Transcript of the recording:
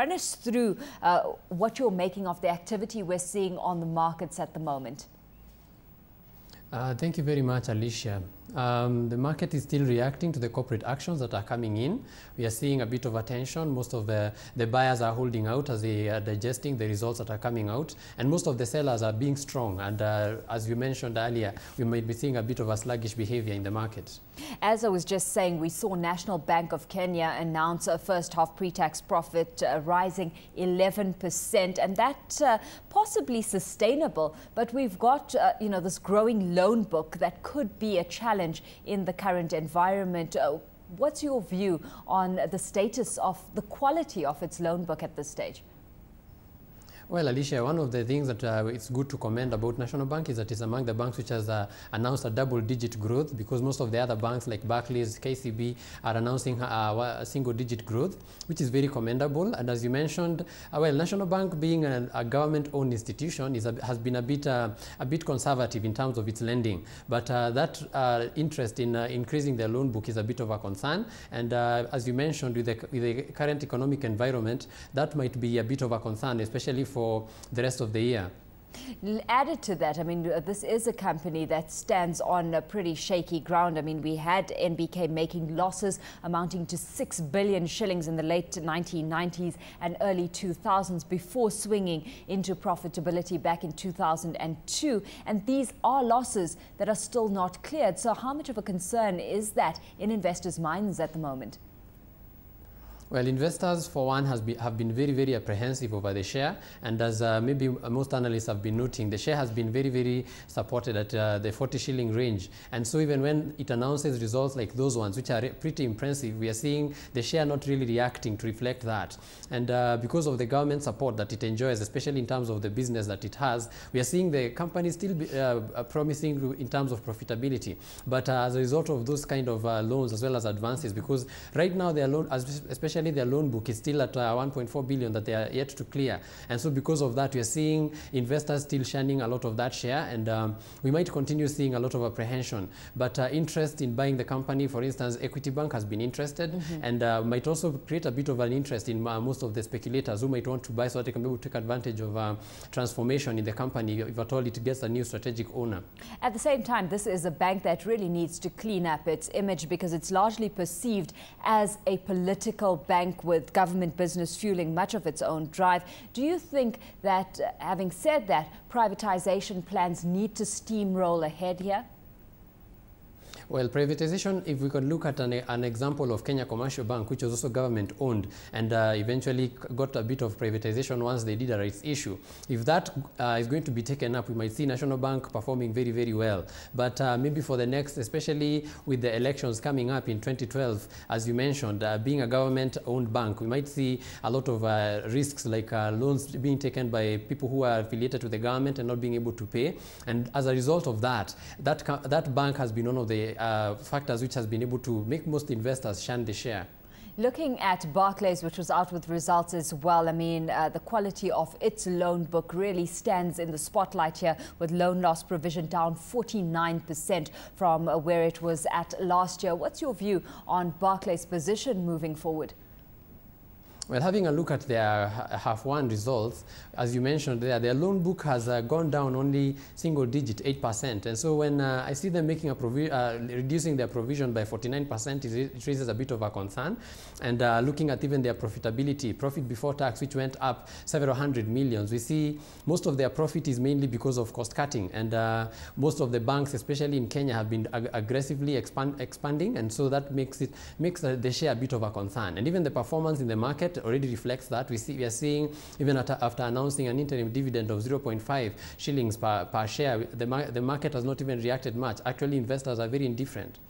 Run us through uh, what you're making of the activity we're seeing on the markets at the moment. Uh, thank you very much, Alicia. Um, the market is still reacting to the corporate actions that are coming in. We are seeing a bit of attention. Most of the, the buyers are holding out as they are digesting the results that are coming out. And most of the sellers are being strong. And uh, as you mentioned earlier, we might be seeing a bit of a sluggish behavior in the market. As I was just saying, we saw National Bank of Kenya announce a first half pre-tax profit uh, rising 11% and that uh, possibly sustainable. But we've got, uh, you know, this growing loan book that could be a challenge challenge in the current environment. Uh, what's your view on the status of the quality of its loan book at this stage? Well, Alicia, one of the things that uh, it's good to commend about National Bank is that it's among the banks which has uh, announced a double-digit growth because most of the other banks like Barclays, KCB are announcing uh, a single-digit growth, which is very commendable. And as you mentioned, uh, well, National Bank being an, a government-owned institution is a, has been a bit uh, a bit conservative in terms of its lending, but uh, that interest in increasing their loan book is a bit of a concern. And as you mentioned, with the, with the current economic environment, that might be a bit of a concern, especially for for the rest of the year. Added to that, I mean, uh, this is a company that stands on a pretty shaky ground. I mean, we had NBK making losses amounting to 6 billion shillings in the late 1990s and early 2000s before swinging into profitability back in 2002. And these are losses that are still not cleared. So how much of a concern is that in investors' minds at the moment? Well, investors, for one, be, have been very, very apprehensive over the share. And as uh, maybe uh, most analysts have been noting, the share has been very, very supported at uh, the 40 shilling range. And so even when it announces results like those ones, which are pretty impressive, we are seeing the share not really reacting to reflect that. And uh, because of the government support that it enjoys, especially in terms of the business that it has, we are seeing the company still be, uh, uh, promising in terms of profitability. But as a result of those kind of loans as well as advances, because right now they are loan, especially especially their loan book is still at uh, 1.4 billion that they are yet to clear. And so because of that, we are seeing investors still shunning a lot of that share, and um, we might continue seeing a lot of apprehension. But uh, interest in buying the company, for instance, Equity Bank has been interested, mm -hmm. and uh, might also create a bit of an interest in most of the speculators who might want to buy so that they can be able to take advantage of um, transformation in the company if at all it gets a new strategic owner. At the same time, this is a bank that really needs to clean up its image because it's largely perceived as a political bank with government business fueling much of its own drive. Do you think that, uh, having said that, privatization plans need to steamroll ahead here? Well, privatization, if we could look at an, an example of Kenya Commercial Bank, which was also government owned and uh, eventually got a bit of privatization once they did a rights issue. If that uh, is going to be taken up, we might see National Bank performing very, very well. But uh, maybe for the next, especially with the elections coming up in 2012, as you mentioned, uh, being a government owned bank, we might see a lot of uh, risks like uh, loans being taken by people who are affiliated to the government and not being able to pay. And as a result of that, that, that bank has been one of the uh, factors which has been able to make most investors shun the share. Looking at Barclays, which was out with results as well, I mean, uh, the quality of its loan book really stands in the spotlight here with loan loss provision down 49% from uh, where it was at last year. What's your view on Barclays' position moving forward? Well, having a look at their half one results, as you mentioned there, their loan book has uh, gone down only single digit, 8%. And so when uh, I see them making a uh, reducing their provision by 49%, it raises a bit of a concern. And uh, looking at even their profitability, profit before tax, which went up several hundred millions, we see most of their profit is mainly because of cost cutting. And uh, most of the banks, especially in Kenya, have been ag aggressively expand expanding. And so that makes, it, makes the share a bit of a concern. And even the performance in the market, already reflects that. We, see, we are seeing, even at, after announcing an interim dividend of 0.5 shillings per, per share, the, the market has not even reacted much. Actually, investors are very indifferent.